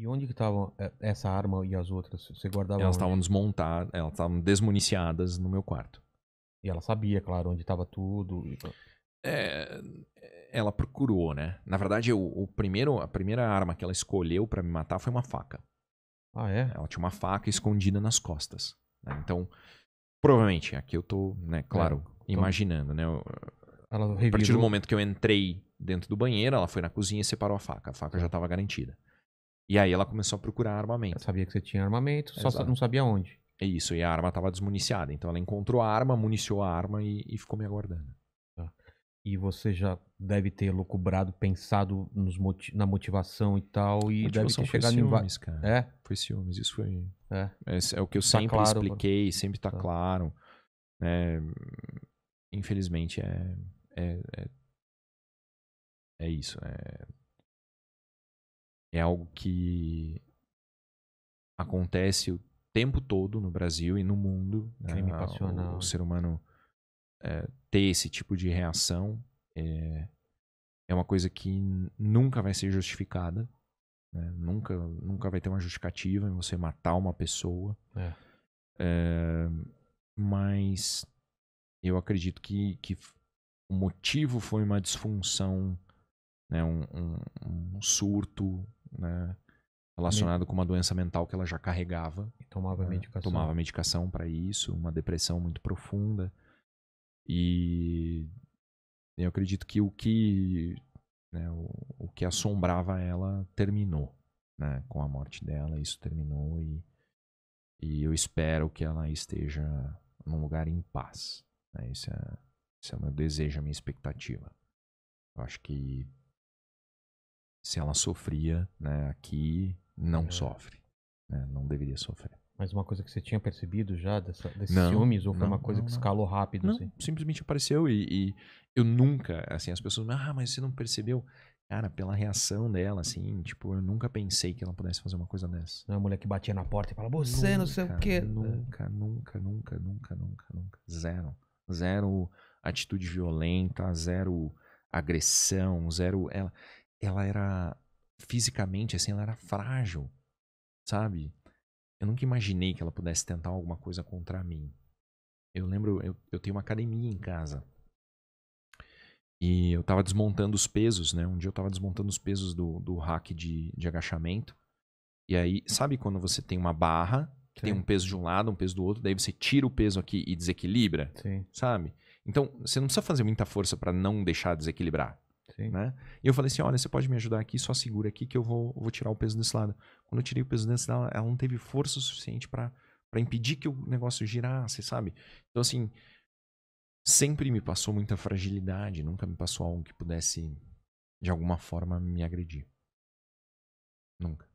E onde que estavam é, essa arma e as outras? Você guardava? Elas estavam desmontadas, elas estavam desmuniciadas no meu quarto. E ela sabia, claro, onde estava tudo. E... É, ela procurou, né? Na verdade, o, o, primeiro, a primeira arma que ela escolheu para me matar foi uma faca. Ah, é? Ela tinha uma faca escondida nas costas. Né? Então, provavelmente, aqui eu tô, né, claro, é, tô... Então imaginando, né? Eu, ela revirou... A partir do momento que eu entrei dentro do banheiro, ela foi na cozinha e separou a faca. A faca já estava garantida. E aí ela começou a procurar armamento. Ela sabia que você tinha armamento, Exato. só não sabia onde. É isso, e a arma estava desmuniciada. Então ela encontrou a arma, municiou a arma e, e ficou me aguardando. Tá. E você já deve ter lucubrado, pensado nos na motivação e tal, e deve ter chegado ciúmes, em cara. É? Foi ciúmes, isso foi. É, é, é o que eu tá sempre claro, expliquei, sempre tá, tá. claro. É, infelizmente é, é, é, é isso. É, é algo que acontece o tempo todo no Brasil e no mundo. Né? Crime né? passional. O, o, né? ser humano é, ter esse tipo de reação é, é uma coisa que nunca vai ser justificada. Né? Nunca, nunca vai ter uma justificativa em você matar uma pessoa. É. É, mas eu acredito que, que o motivo foi uma disfunção, né? um, um, um surto né, relacionado com uma doença mental que ela já carregava. E tomava né, medicação. Tomava medicação para isso, uma depressão muito profunda. E eu acredito que o que né, o, o, que assombrava ela terminou, né, com a morte dela, isso terminou e, e eu espero que ela esteja num lugar em paz. Né, esse, é, esse é o meu desejo, a minha expectativa. Eu acho que se ela sofria né, aqui, não é. sofre. Né, não deveria sofrer. Mas uma coisa que você tinha percebido já dessa, desses não, ciúmes, ou foi não, uma coisa não, que escalou rápido? Não, assim? simplesmente apareceu e, e, eu nunca, assim, as pessoas, ah, mas você não percebeu? Cara, pela reação dela, assim, tipo, eu nunca pensei que ela pudesse fazer uma coisa dessa. Não é a mulher que batia na porta e falava, você nunca, é não sei o quê. Nunca, é. nunca, nunca, nunca, nunca, nunca. Zero. Zero atitude violenta, zero agressão, zero. Ela, ela era fisicamente, assim, ela era frágil, sabe? Eu nunca imaginei que ela pudesse tentar alguma coisa contra mim. Eu lembro, eu, eu tenho uma academia em casa. E eu tava desmontando os pesos, né? Um dia eu tava desmontando os pesos do, do rack de, de agachamento. E aí, sabe quando você tem uma barra, que tem um peso de um lado, um peso do outro, daí você tira o peso aqui e desequilibra? Sim. Sabe? Então, você não precisa fazer muita força para não deixar desequilibrar. Sim. Né? E eu falei assim: olha, você pode me ajudar aqui, só segura aqui que eu vou, vou tirar o peso desse lado. Quando eu tirei o peso desse lado, ela não teve força suficiente para impedir que o negócio girasse, sabe? Então, assim, sempre me passou muita fragilidade, nunca me passou algo que pudesse, de alguma forma, me agredir. Nunca.